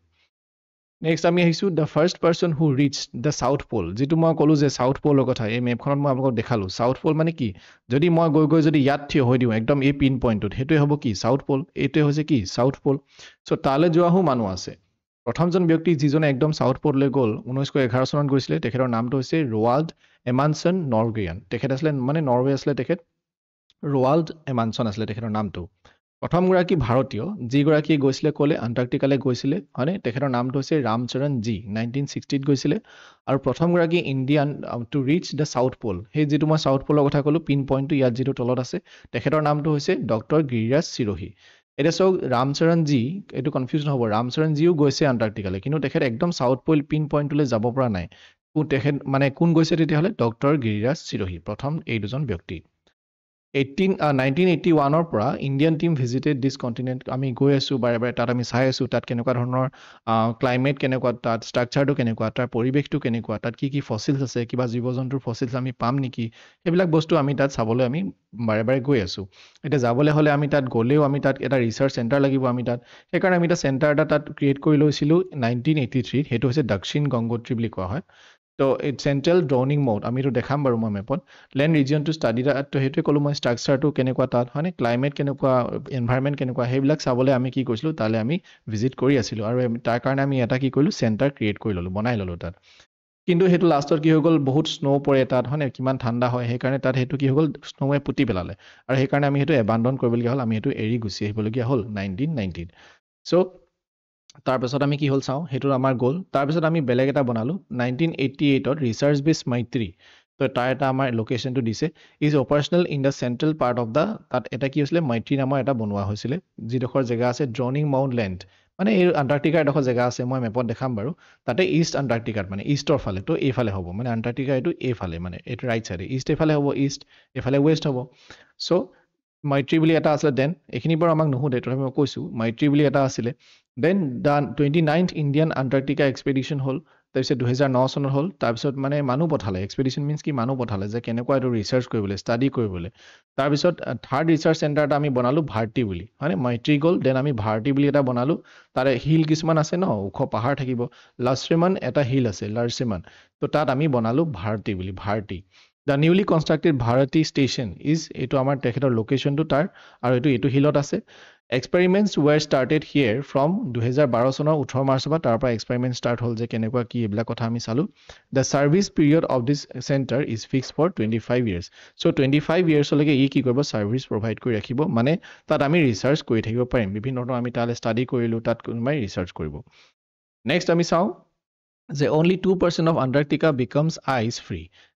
নেক্সট আমি আহিছোঁ the first person who reach the South Pole যিটো মই ক'লোঁ যে চাউথ প'লৰ কথা এই মেপখনত মই আপোনালোকক দেখালোঁ চাউথ প'ল মানে কি যদি মই গৈ গৈ যদি ইয়াত থিয় হৈ দিওঁ একদম এই পিন পইণ্টটোত সেইটোৱে হ'ব কি চাউথ প'ল এইটোৱে হৈছে কি চাউথ প'ল চ' তালৈ যোৱাও মানুহ আছে প্ৰথমজন ব্যক্তি যিজনে একদম চাউথ প'ললৈ গ'ল ঊনৈছশ এঘাৰ চনত গৈছিলে তেখেতৰ নামটো হৈছে ৰোৱাল্ড এমানচন নৰৱেয়ান তেখেত আছিলে মানে নৰৱে আছিলে তেখেত ৰোৱাল্ড এমানচন আছিলে তেখেতৰ নামটো প্ৰথমগৰাকী ভাৰতীয় যিগৰাকীয়ে গৈছিলে ক'লে আণ্টাৰ্কটিকালৈ গৈছিলে হয়নে তেখেতৰ নামটো হৈছে ৰামচৰণ জী নাইনটিন ছিক্সটিত গৈছিলে আৰু প্ৰথমগৰাকী Indian to reach the South Pole সেই যিটো মই চাউথ প'লৰ কথা ক'লোঁ পিন পইণ্টটো ইয়াত যিটো তলত আছে তেখেতৰ নামটো হৈছে ডক্টৰ গিৰিৰাজ চিৰোহী এতিয়া চাওক ৰামচৰণ জী এইটো কনফিউজ নহ'ব ৰামচৰণ জিও গৈছে আণ্টাৰ্কটিকালৈ কিন্তু তেখেত একদম চাউথ প'ল পিন পইণ্টটোলৈ যাব পৰা নাই তেখেত মানে কোন গৈছে তেতিয়াহ'লে ডক্টৰ গিৰিৰাজ চিৰহী প্ৰথম এই দুজন ব্যক্তি এইটিন নাইনটিন এইটি ওৱানৰ পৰা Indian team visited this continent আমি গৈ আছোঁ বাৰে বাৰে তাত আমি চাই আছোঁ তাত কেনেকুৱা ধৰণৰ ক্লাইমেট কেনেকুৱা তাত ষ্ট্ৰাকচাৰটো কেনেকুৱা তাৰ পৰিৱেশটো কেনেকুৱা তাত কি কি ফচিলছ আছে কিবা জীৱ জন্তুৰ ফচিলছ আমি পাম নেকি সেইবিলাক বস্তু আমি তাত চাবলৈ আমি বাৰে বাৰে গৈ আছোঁ এতিয়া যাবলৈ হ'লে আমি তাত গ'লেও আমি তাত এটা ৰিচাৰ্চ চেণ্টাৰ লাগিব আমি তাত সেইকাৰণে আমি এটা চেণ্টাৰ এটা তাত ক্ৰিয়েট কৰি লৈছিলোঁ নাইনটিন এইটি থ্ৰীত সেইটো হৈছে দক্ষিণ গংগোত্ৰী বুলি কোৱা হয় তো চেণ্ট্ৰেল ড্ৰনিং মোড আমি এইটো দেখাম বাৰু মই মেপত লেণ্ড ৰিজিয়নটো ষ্টাডি তো সেইটোৱে ক'লোঁ মই ষ্ট্ৰাকচাৰটো কেনেকুৱা তাত হয়নে ক্লাইমেট কেনেকুৱা এনভাইৰমেণ্ট কেনেকুৱা সেইবিলাক চাবলৈ আমি কি কৰিছিলোঁ তালৈ আমি ভিজিট কৰি আছিলোঁ আৰু তাৰ কাৰণে আমি এটা কি কৰিলোঁ চেণ্টাৰ ক্ৰিয়েট কৰি ল'লোঁ বনাই ল'লোঁ তাত কিন্তু সেইটো লাষ্টত কি হৈ গ'ল বহুত স্ন' পৰে তাত হয়নে কিমান ঠাণ্ডা হয় সেইকাৰণে তাত সেইটো কি হৈ গ'ল স্ন'ৱে পুতি পেলালে আৰু সেইকাৰণে আমি সেইটো এবান্দন কৰিবলগীয়া হ'ল আমি সেইটো এৰি গুচি আহিবলগীয়া হ'ল নাইনটিন নাইনটিন চ' তাৰপিছত আমি কি হ'ল চাওঁ সেইটো আমাৰ গ'ল তাৰপিছত আমি বেলেগ এটা বনালোঁ নাইনটিন এইটি এইটত ৰিচাৰ্চ বেছ মাইত্ৰী ত' তাৰ এটা আমাৰ লোকেশ্যনটো দিছে is operational in the central part of the তাত এটা কি হৈছিলে মাইত্ৰী নামৰ এটা বনোৱা হৈছিলে যিডোখৰ জেগা আছে ড্ৰনিং মাউণ্ট লেণ্ড মানে এই আণ্টাৰ্টিকাৰ এডোখৰ জেগা আছে মই মেপত দেখাম বাৰু তাতে ইষ্ট আণ্টাৰ্টিকাত মানে ইষ্টৰ ফালে তো এইফালে হ'ব মানে আণ্টাৰ্টিকা এইটো এইফালে মানে এইটো ৰাইট চাইডে ইষ্ট এইফালে হ'ব ইষ্ট এইফালে ৱেষ্ট হ'ব চ' মাইত্ৰী বুলি এটা আছিলে দেন এইখিনি বাৰু আমাক নুসুধে তথাপি মই কৈছোঁ মাইত্ৰী বুলি এটা আছিলে then the twenty ninth Indian Antarctica expedition হ'ল তাৰপিছত দুহেজাৰ ন চনত হ'ল তাৰপিছত মানে মানুহ পঠালে এক্সপেডিশ্যন মিনছ কি মানুহ পঠালে যে কেনেকুৱা এইটো ৰিচাৰ্চ কৰিবলৈ ষ্টাডি কৰিবলৈ তাৰপিছত থাৰ্ড ৰিচাৰ্চ চেণ্টাৰ এটা আমি বনালোঁ ভাৰ্টি বুলি হয়নে মাইত্ৰী গ'ল দেন আমি ভাৰতী বুলি এটা বনালোঁ তাৰে হিল কিছুমান আছে ন ওখ পাহাৰ থাকিব লাৰ্চিমান এটা হিল আছে লাৰ্চিমান ত' তাত আমি বনালোঁ ভাৰতী বুলি Bharati the newly constructed Bharati station is এইটো আমাৰ তেখেতৰ লোকেশ্যনটো তাৰ আৰু এইটো এইটো হিলত আছে experiments were started here from দুহেজাৰ বাৰ চনৰ ওঠৰ মাৰ্চৰ পৰা তাৰ পৰা এক্সপেৰিমেণ্ট ষ্টাৰ্ট হ'ল যে কেনেকুৱা কি এইবিলাক কথা আমি চালোঁ the service period of this centre is fix for twenty five years so' twenty five ইয়েৰ্ছলৈকে ই কি কৰিব ছাৰ্ভিচ প্ৰভাইড কৰি ৰাখিব মানে তাত আমি ৰিচাৰ্চ কৰি থাকিব পাৰিম বিভিন্ন ধৰণৰ আমি তালৈ ষ্টাডি কৰিলোঁ তাত কোনোবাই ৰিচাৰ্চ কৰিব নেক্সট আমি চাওঁ যে only two percent of Antarctica becomes ice free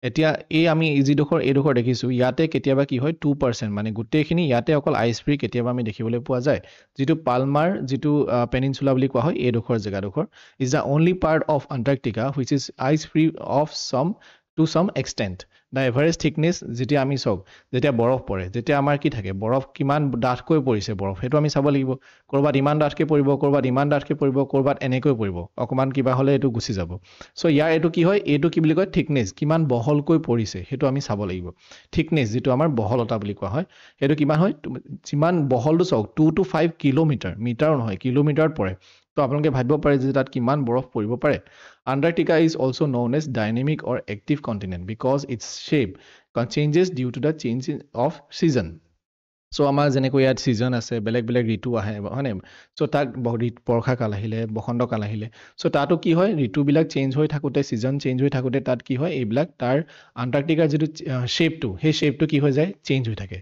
এতিয়া এই আমি যিডোখৰ এইডোখৰ দেখিছোঁ ইয়াতে কেতিয়াবা কি হয় টু পাৰ্চেণ্ট মানে গোটেইখিনি ইয়াতে অকল আইচ ফ্ৰী কেতিয়াবা আমি দেখিবলৈ পোৱা যায় যিটো পালমাৰ যিটো পেনিনচুলা বুলি কোৱা হয় এইডোখৰ জেগাডোখৰ is the only part of Antarctica which is ice free of some to some extent the average thickness যেতিয়া আমি চাওক যেতিয়া বৰফ পৰে তেতিয়া আমাৰ কি থাকে বৰফ কিমান ডাঠকৈ পৰিছে বৰফ সেইটো আমি চাব লাগিব ক'ৰবাত ইমান ডাঠকৈ পৰিব ক'ৰবাত ইমান ডাঠকৈ পৰিব ক'ৰবাত এনেকৈ পৰিব অকণমান কিবা হ'লে এইটো গুচি যাব চ' ইয়াৰ এইটো কি হয় এইটো কি বুলি কয় থিকনেছ কিমান বহলকৈ পৰিছে সেইটো আমি চাব লাগিব থিকনেছ যিটো আমাৰ বহলতা বুলি কোৱা হয় সেইটো কিমান হয় যিমান বহলটো চাওক টু টু ফাইভ কিলোমিটাৰ মিটাৰো নহয় কিলোমিটাৰত পৰে তো আপোনালোকে ভাবিব পাৰে যে তাত কিমান বৰফ পৰিব পাৰে Antarctica is also' known as dynamic or active continent because its shape changes due to the change of season so' আমাৰ যেনেকৈ ইয়াত ছিজন আছে বেলেগ বেলেগ ঋতু আহে হয়নে চ' তাক বৰ্ষাকাল আহিলে বসন্ত কাল আহিলে চ' তাতো কি হয় ঋতুবিলাক চেঞ্জ হৈ থাকোঁতে ছিজন চেঞ্জ হৈ থাকোঁতে তাত কি হয় এইবিলাক তাৰ আণ্টাৰ্কটিকাৰ যিটো শ্বেপটো সেই শ্বেপটো কি হৈ যায় চেঞ্জ হৈ থাকে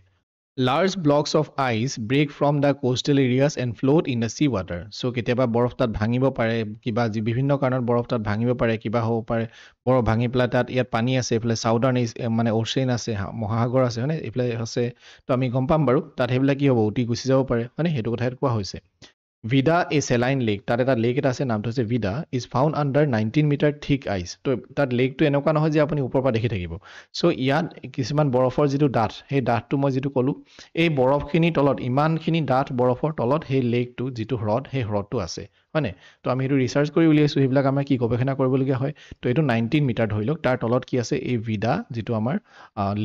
Large blocks of ice break from the coastal areas and float in the seawater. So, kitaba borof tat bhangibo pare, kiba zibihino karnat borof tat bhangibo pare, kiba ho pare, borof bhangipla tat yat pani ase, ple southern is mane ocean ase, mohagora ase, ple ase, to ami gompam baru, tat heblaki ho bouti gusizo pare, ane hedu kotha kwa hoise. Vida is saline lake তাত এটা lake এটা আছে নামটো হৈছে Vida is found under nineteen metre thick ice তো তাত লেকটো এনেকুৱা নহয় যে আপুনি ওপৰৰ পৰা দেখি থাকিব চ' ইয়াত কিছুমান বৰফৰ যিটো ডাঠ সেই ডাঠটো মই যিটো ক'লোঁ এই বৰফখিনিৰ তলত ইমানখিনি ডাঠ বৰফৰ তলত সেই লেকটো যিটো হ্ৰদ সেই হ্ৰদটো আছে হয়নে তো আমি সেইটো ৰিচাৰ্চ কৰি উলিয়াইছোঁ সেইবিলাক আমাৰ কি গৱেষণা কৰিবলগীয়া হয় তো এইটো নাইনটিন মিটাৰ ধৰি লওক তাৰ তলত কি আছে এই ভিডা যিটো আমাৰ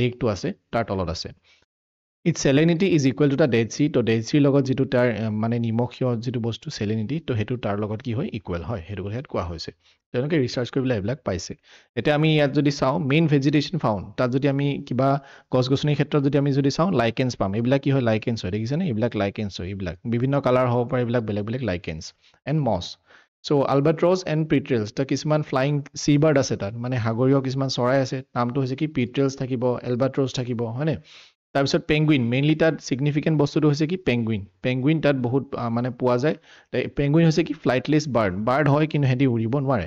লেকটো আছে তাৰ তলত আছে it salinity is equal to the Dead Sea ত' ডেড চিৰ লগত যিটো তাৰ মানে নিমখীয় যিটো বস্তু চেলেনিটি ত' সেইটো তাৰ লগত কি হয় ইকুৱেল হয় সেইটো কথা ইয়াত কোৱা হৈছে তেওঁলোকে ৰিচাৰ্চ কৰি পেলাই এইবিলাক পাইছে এতিয়া আমি ইয়াত যদি চাওঁ মেইন ভেজিটেশ্যন ফাউণ্ড তাত যদি আমি কিবা গছ গছনিৰ ক্ষেত্ৰত যদি আমি যদি চাওঁ লাইকেঞ্চ পাম এইবিলাক কি হয় লাইকেঞ্চ হয় দেখিছেনে এইবিলাক লাইকেঞ্চ হয় এইবিলাক বিভিন্ন কালাৰ হ'ব পাৰে এইবিলাক বেলেগ বেলেগ লাইকেঞ্চ এণ্ড মছ চ' আলবাট্ৰজ এণ্ড পিট্ৰেলছ তাত কিছুমান ফ্লাইং চি বাৰ্ড আছে তাত মানে সাগৰীয় কিছুমান চৰাই আছে নামটো হৈছে কি পিট্ৰেলছ থাকিব এলবাট্ৰজ থাকিব হয়নে তাৰপিছত পেংগুইন মেইনলি তাত ছিগনিফিকেণ্ট বস্তুটো হৈছে কি পেংগুইন পেংগুইন তাত বহুত মানে পোৱা যায় পেংগুইন হৈছে কি ফ্লাইটলেছ বাৰ্ড বাৰ্ড হয় কিন্তু সিহঁতি উৰিব নোৱাৰে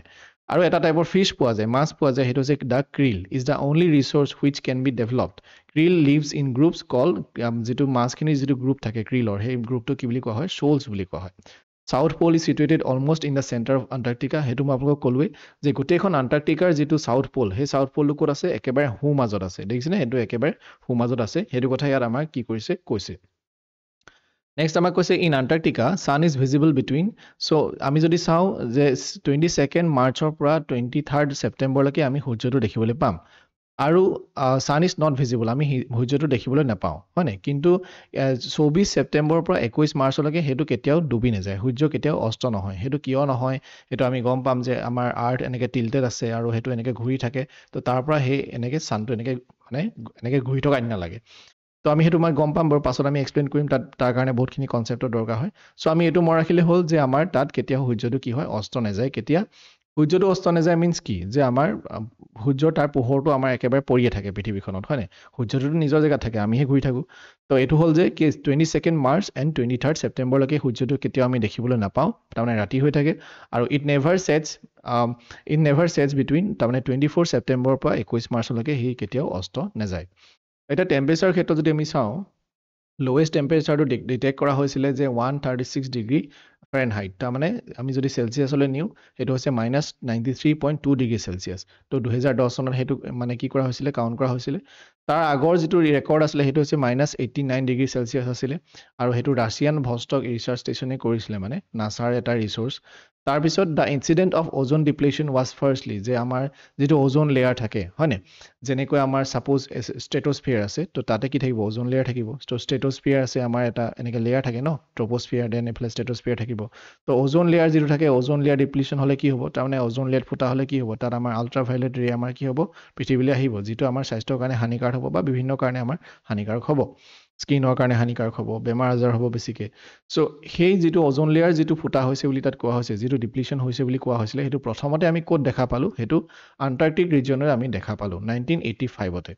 আৰু এটা টাইপৰ ফিছ পোৱা যায় মাছ পোৱা যায় সেইটো হৈছে the krill is the only research which can be developed krill lives in groups call যিটো মাছখিনিৰ যিটো গ্ৰুপ থাকে ক্ৰিলৰ সেই গ্ৰুপটো কি বুলি কোৱা হয় শ্বলছ বুলি কোৱা হয় South Pole is situated almost in the centre of Antarctica সেইটো মই আপোনালোকক ক'লোৱেই যে গোটেইখন আণ্টাৰ্টিকাৰ যিটো চাউথ পল সেই চাউথ পলটো ক'ত আছে একেবাৰে সোঁ মাজত আছে দেখিছেনে সেইটো একেবাৰে সোঁ মাজত আছে সেইটো কথা ইয়াত আমাক কি কৰিছে কৈছে নেক্সট আমাক কৈছে in Antarctica sun is visible between so' আমি যদি চাওঁ যে টুৱেণ্টি ছেকেণ্ড মাৰ্চৰ পৰা টুৱেণ্টি থাৰ্ড ছেপ্টেম্বৰলৈকে আমি সূৰ্যটো দেখিবলৈ পাম আৰু ছান ইজ নট ভিজিবল আমি সূৰ্যটো দেখিবলৈ নাপাওঁ হয় হয়নে কিন্তু চৌবিছ ছেপ্টেম্বৰৰ পৰা একৈছ মাৰ্চলৈকে সেইটো কেতিয়াও ডুবি নাযায় সূৰ্য কেতিয়াও অস্ত নহয় সেইটো কিয় নহয় সেইটো আমি গম পাম যে আমাৰ আৰ্থ এনেকৈ টিলটেড আছে আৰু সেইটো এনেকৈ ঘূৰি থাকে তো তাৰ পৰা সেই এনেকৈ ছানটো এনেকৈ মানে এনেকৈ ঘূৰি থকা নিচিনা লাগে তো আমি সেইটো মই গম পাম বাৰু পাছত আমি এক্সপ্লেইন কৰিম তাত তাৰ কাৰণে বহুতখিনি কনচেপ্টৰ দৰকাৰ হয় চ' আমি এইটো মই ৰাখিলে হ'ল যে আমাৰ তাত কেতিয়াও সূৰ্যটো কি হয় অস্ত নাযায় কেতিয়া সূৰ্যটো অস্ত নাযায় মিনছ কি যে আমাৰ সূৰ্যৰ তাৰ পোহৰটো আমাৰ একেবাৰে পৰিয়ে থাকে পৃথিৱীখনত হয়নে সূৰ্যটোতো নিজৰ জেগাত থাকে আমিহে ঘূৰি থাকোঁ তো এইটো হ'ল যে কি twenty second March and twenty third ছেপ্টেম্বৰলৈকে সূৰ্যটো কেতিয়াও আমি দেখিবলৈ নাপাওঁ তাৰমানে ৰাতি হৈ থাকে আৰু it never sets it never sets between তাৰমানে টুৱেণ্টি ফ'ৰ ছেপ্টেম্বৰৰ পৰা একৈছ মাৰ্চলৈকে সি কেতিয়াও অস্ত নাযায় এতিয়া টেম্পেচাৰৰ ক্ষেত্ৰত যদি আমি চাওঁ লৱেষ্ট টেম্পেচাৰটো ডিটেক্ট কৰা হৈছিলে যে one thirty six degree Fahrenheit তাৰমানে আমি যদি চেলচিয়াছলৈ নিওঁ সেইটো হৈছে minus ninety three point two degree Celsius ত' দুহেজাৰ দহ চনত সেইটো মানে কি কৰা হৈছিলে কাউণ্ট কৰা হৈছিলে তাৰ আগৰ যিটো ৰেকৰ্ড আছিলে সেইটো হৈছে minus eighty nine degree Celsius আছিলে আৰু সেইটো ৰাছিয়ান ভষ্টক ৰিচাৰ্চ ষ্টেচনে কৰিছিলে মানে নাচাৰ এটা ৰিচৰ্চ তাৰপিছত the incident of ozone depletion was firstly যে আমাৰ যিটো অ'জন লেয়াৰ থাকে হয়নে যেনেকৈ আমাৰ ছাপ'জ ষ্ট্ৰেটস্ফিয়াৰ আছে ত' তাতে কি থাকিব অ'জন লেয়াৰ থাকিব ত' ষ্ট্ৰেটস্ফিয়াৰ আছে আমাৰ এটা এনেকৈ লেয়াৰ থাকে ন ট্ৰপ'স্ফিয়াৰ দেন এইফালে ষ্ট্ৰেটস্ফিয়াৰ থাকিব ত' অ'জন লেয়াৰ যিটো থাকে অ'জন লেয়াৰ ডিপ্লেশ্যন হ'লে কি হ'ব তাৰমানে অ'জন লেয়াৰ ফুটা হ'লে কি হ'ব তাত আমাৰ আল্ট্ৰাভাইলেট ৰে আমাৰ কি হ'ব পৃথিৱীলৈ আহিব যিটো আমাৰ স্বাস্থ্যৰ কাৰণে হানিকাৰক হ'ব হ'ব বা বিভিন্ন কাৰণে আমাৰ হানিকাৰক হ'ব স্কিনৰ কাৰণে হানিকাৰক হ'ব বেমাৰ আজাৰ হ'ব বেছিকৈ চ' সেই যিটো অজন লেয়াৰ যিটো ফুটা হৈছে বুলি তাত কোৱা হৈছে যিটো ডিপ্লিশ্যন হৈছে বুলি কোৱা হৈছিলে সেইটো প্ৰথমতে আমি ক'ত দেখা পালোঁ সেইটো আণ্টাৰ্টিক ৰিজনৰে আমি দেখা পালোঁ নাইনটিন এইটি ফাইভতে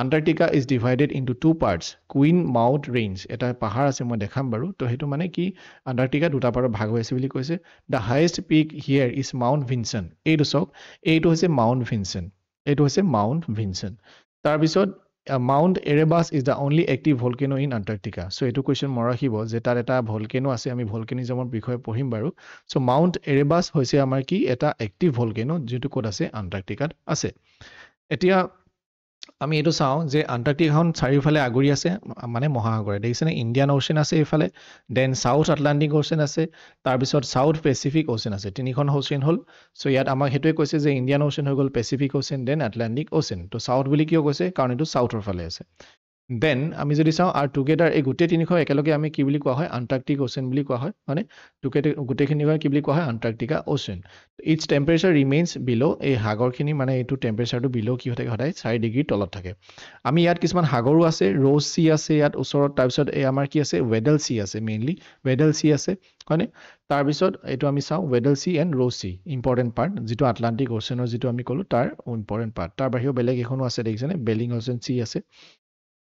Antarctica is divided into two parts Queen Mount Range এটা পাহাৰ আছে মই দেখাম বাৰু তো সেইটো মানে কি আণ্টাৰ্টিকা দুটা পাৰত ভাগ হৈ আছে বুলি কৈছে the highest peak here is Mount Vinson এইটো চাওক এইটো হৈছে মাউণ্ট ভিনচেন এইটো হৈছে মাউণ্ট ভিনচেন তাৰপিছত Mount Erebus is the only active volcano in Antarctica so' এইটো কুৱেশ্যন মই ৰাখিব যে তাত এটা ভলকেনো আছে আমি ভলকেনিজমৰ বিষয়ে পঢ়িম বাৰু চ' মাউণ্ট এৰেবাছ হৈছে আমাৰ কি এটা এক্টিভ ভলকেনো যিটো ক'ত আছে আণ্টাৰ্টিকাত আছে এতিয়া আমি এইটো চাওঁ যে আণ্টাৰ্টিকাখন চাৰিওফালে আগুৰি আছে মানে মহাসাগৰে দেখিছেনে ইণ্ডিয়ান অ'চেন আছে এইফালে দেন চাউথ আটলাণ্টিক অ'চেন আছে তাৰপিছত চাউথ পেচিফিক অ'চেন আছে তিনিখন অ'চেন হ'ল চ' ইয়াত আমাক সেইটোৱে কৈছে যে ইণ্ডিয়ান অ'চেন হৈ গ'ল Pacific Ocean then Atlantic Ocean ত' চাউথ বুলি কিয় কৈছে কাৰণ এইটো চাউথৰ ফালে আছে দেন আমি যদি চাওঁ আৰু টুগেডাৰ এই গোটেই তিনিশ একেলগে আমি কি বুলি কোৱা হয় আণ্টাৰ্কটিক অ'চেন বুলি কোৱা হয় হয়নে টুকেটে গোটেইখিনি হয় কি বুলি কোৱা হয় Antarctica Ocean its temperature remains below' এই সাগৰখিনি মানে এইটো টেম্পাৰেচাৰটো বিল' কি হৈ থাকে সদায় চাৰি ডিগ্ৰী তলত থাকে আমি ইয়াত কিছুমান সাগৰো আছে ৰ' চি আছে ইয়াত ওচৰত তাৰপিছত এই আমাৰ কি আছে ৱেডেল চি আছে মেইনলি ৱেডেল চি আছে হয়নে তাৰপিছত এইটো আমি চাওঁ Weddell Sea and Ross' Sea important part যিটো আটলাণ্টিক অ'চেনৰ যিটো আমি ক'লোঁ তাৰ ইম্পৰ্টেণ্ট পাৰ্ট তাৰ বাহিৰেও বেলেগ এখনো আছে দেখিছেনে বেলিং অ'চেন চি আছে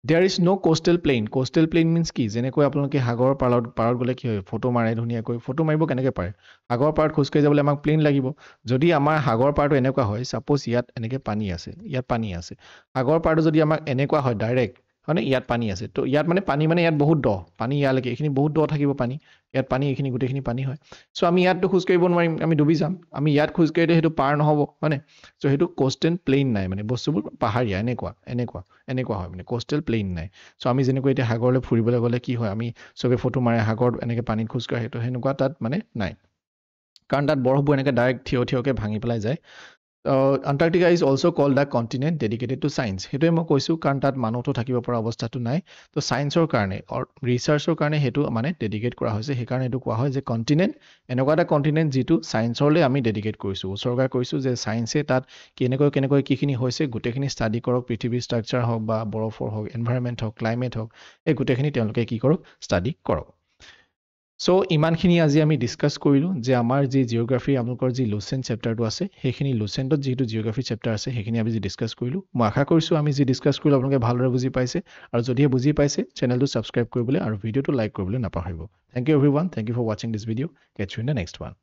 there is no' coastal plain coastal plain means কি যেনেকৈ আপোনালোকে সাগৰৰ পাৰত পাৰত গ'লে কি হয় ফটো মাৰে ধুনীয়াকৈ ফটো মাৰিব কেনেকৈ পাৰে সাগৰৰ পাৰত খোজকাঢ়ি যাবলৈ আমাক প্লেইন লাগিব যদি আমাৰ সাগৰ পাৰটো এনেকুৱা হয় ছাপ'জ ইয়াত এনেকৈ পানী আছে ইয়াত পানী আছে সাগৰ পাৰটো যদি আমাক এনেকুৱা হয় ডাইৰেক্ট হয়নে ইয়াত পানী আছে তো ইয়াত মানে পানী মানে ইয়াত বহুত দ পানী ইয়ালৈকে এইখিনি বহুত দ থাকিব পানী ইয়াত পানী এইখিনি গোটেইখিনি পানী হয় চ' আমি ইয়াততো খোজ কাঢ়িব নোৱাৰিম আমি ডুবি যাম আমি ইয়াত খোজকাঢ়িলে সেইটো পাৰ নহ'ব হয়নে চ' সেইটো কষ্টেল প্লেইন নাই মানে বস্তুবোৰ পাহাৰীয়া এনেকুৱা এনেকুৱা এনেকুৱা হয় মানে কষ্টেল প্লেইন নাই চ' আমি যেনেকৈ এতিয়া সাগৰলৈ ফুৰিবলৈ গ'লে কি হয় আমি চবে ফটো মাৰে সাগৰত এনেকৈ পানীত খোজ খোজকাঢ়ে সেইটো সেনেকুৱা তাত মানে নাই কাৰণ তাত বৰফবোৰ এনেকৈ ডাইৰেক্ট থিয় থিয়কৈ ভাঙি পেলাই যায় Antarctica is also' call the continent dedicated to science সেইটোৱে মই কৈছোঁ কাৰণ তাত মানুহটো থাকিব পৰা অৱস্থাটো নাই তো চায়েন্সৰ কাৰণে ৰিচাৰ্চৰ কাৰণে সেইটো মানে ডেডিকেট কৰা হৈছে সেইকাৰণে এইটো কোৱা হয় যে কণ্টিনেণ্ট এনেকুৱা এটা কণ্টিনেণ্ট যিটো চায়েন্সলৈ আমি ডেডিকেট কৰিছোঁ উচৰ্গা কৈছোঁ যে চায়েন্সে তাত কেনেকৈ কেনেকৈ কিখিনি হৈছে গোটেইখিনি ষ্টাডি কৰক পৃথিৱীৰ ষ্ট্ৰাকচাৰ হওক বা বৰফৰ হওক এনভাইৰমেণ্ট হওক ক্লাইমেট হওক এই গোটেইখিনি তেওঁলোকে কি কৰক ষ্টাডি কৰক চ' ইমানখিনি আজি আমি ডিছকাছ কৰিলোঁ যে আমাৰ যি জিঅ'গ্ৰাফী আপোনালোকৰ যি লুচেণ্ট চেপ্টাৰটো আছে সেইখিনি লুচেণ্টত যিটো জিঅগ্ৰাফি চেপ্টাৰ আছে সেইখিনি আমি যি ডিছকাছ কৰিলোঁ মই আশা কৰিছোঁ আমি যি ডিছকাছ কৰিলোঁ আপোনালোকে ভালদৰে বুজি পাইছে আৰু যদিহে বুজি পাইছে চেনেলটো ছাবস্ক্ৰাইব কৰিবলৈ আৰু ভিডিঅ'টো লাইক কৰিবলৈ নাপাহৰিব thank you everyone thank you for ৱাচিং this video' catch you in the next one